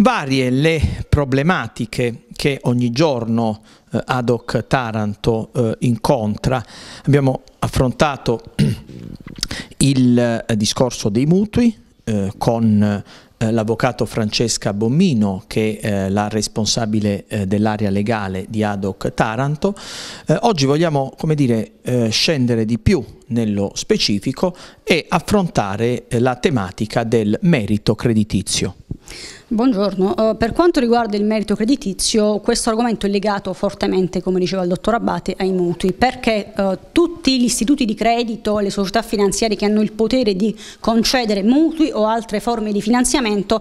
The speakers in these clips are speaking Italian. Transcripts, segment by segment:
Varie le problematiche che ogni giorno eh, ad hoc Taranto eh, incontra. Abbiamo affrontato il eh, discorso dei mutui eh, con eh, l'avvocato Francesca Bommino che è la responsabile dell'area legale di ADOC Taranto. oggi vogliamo come dire, scendere di più nello specifico e affrontare la tematica del merito creditizio. Buongiorno, eh, per quanto riguarda il merito creditizio questo argomento è legato fortemente come diceva il dottor Abate ai mutui perché eh, tutti gli istituti di credito, le società finanziarie che hanno il potere di concedere mutui o altre forme di finanziamento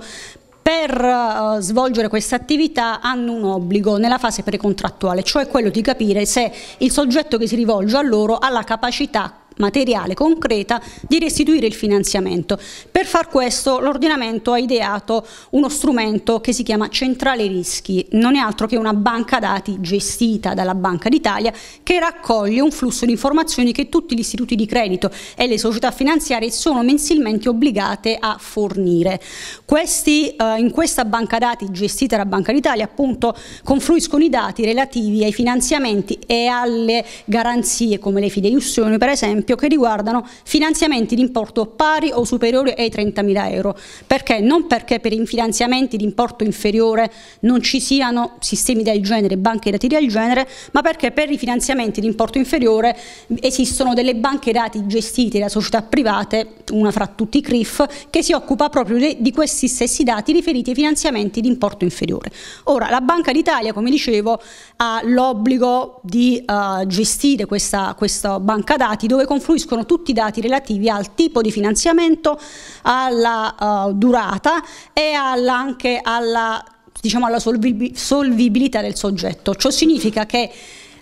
per uh, svolgere questa attività hanno un obbligo nella fase precontrattuale, cioè quello di capire se il soggetto che si rivolge a loro ha la capacità materiale concreta di restituire il finanziamento. Per far questo l'ordinamento ha ideato uno strumento che si chiama Centrale Rischi, non è altro che una banca dati gestita dalla Banca d'Italia che raccoglie un flusso di informazioni che tutti gli istituti di credito e le società finanziarie sono mensilmente obbligate a fornire. Questi, eh, in questa banca dati gestita dalla Banca d'Italia appunto confluiscono i dati relativi ai finanziamenti e alle garanzie come le fideiussioni per esempio esempio, che riguardano finanziamenti di importo pari o superiore ai 30.000 euro. Perché? Non perché per i finanziamenti di importo inferiore non ci siano sistemi del genere, banche dati del genere, ma perché per i finanziamenti di importo inferiore esistono delle banche dati gestite da società private, una fra tutti CRIF, che si occupa proprio di questi stessi dati riferiti ai finanziamenti di importo inferiore. Ora, la Banca d'Italia, come dicevo, ha l'obbligo di uh, gestire questa, questa banca dati dove confronta confluiscono tutti i dati relativi al tipo di finanziamento, alla uh, durata e alla, anche alla, diciamo, alla solvibilità del soggetto. Ciò significa che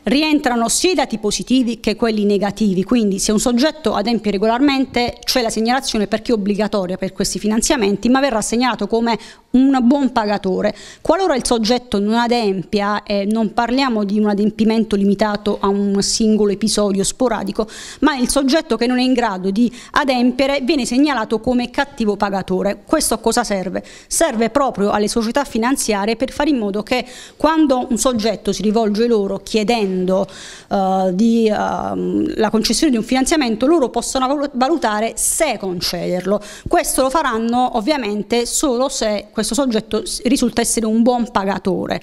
rientrano sia i dati positivi che quelli negativi, quindi se un soggetto adempie regolarmente c'è la segnalazione perché è obbligatoria per questi finanziamenti, ma verrà segnalato come un buon pagatore. Qualora il soggetto non adempia, eh, non parliamo di un adempimento limitato a un singolo episodio sporadico, ma il soggetto che non è in grado di adempiere viene segnalato come cattivo pagatore. Questo a cosa serve? Serve proprio alle società finanziarie per fare in modo che quando un soggetto si rivolge loro chiedendo chiedendo uh, eh, di, uh, la concessione di un finanziamento, loro possono valutare se concederlo. Questo lo faranno ovviamente solo se questo soggetto risulta essere un buon pagatore.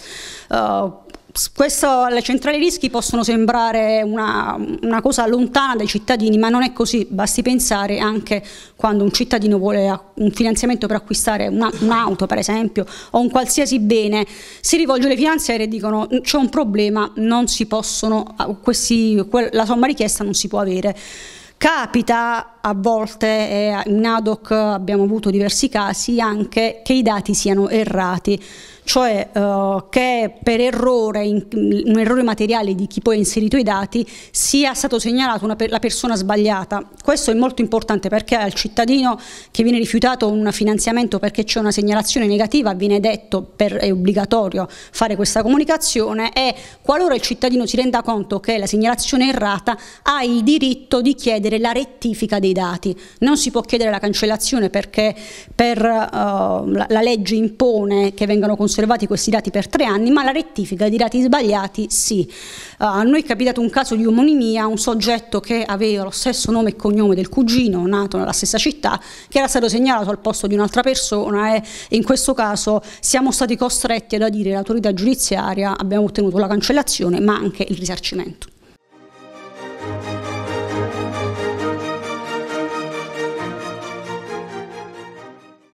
Uh, questo, le centrali rischi possono sembrare una, una, cosa lontana dai cittadini, ma non è così, basti pensare anche quando un cittadino vuole un finanziamento per acquistare un'auto un per esempio o un qualsiasi bene, si rivolge alle finanziarie e dicono mm, c'è un problema, possono, questi, la somma richiesta non si può avere. Capita a volte, in ADOC abbiamo avuto diversi casi, anche che i dati siano errati cioè uh, che per errore, in, un errore materiale di chi poi ha inserito i dati, sia stato segnalato una, la persona sbagliata. Questo è molto importante perché al cittadino che viene rifiutato un finanziamento perché c'è una segnalazione negativa viene detto, per, è obbligatorio fare questa comunicazione e qualora il cittadino si renda conto che la segnalazione è errata ha il diritto di chiedere la rettifica dei dati. Non si può chiedere la cancellazione perché per, uh, la, la legge impone che vengano considerati conservati questi dati per tre anni, ma la rettifica di dati sbagliati sì. A noi è capitato un caso di omonimia, un soggetto che aveva lo stesso nome e cognome del cugino, nato nella stessa città, che era stato segnalato al posto di un'altra persona e in questo caso siamo stati costretti ad adire l'autorità giudiziaria, abbiamo ottenuto la cancellazione ma anche il risarcimento.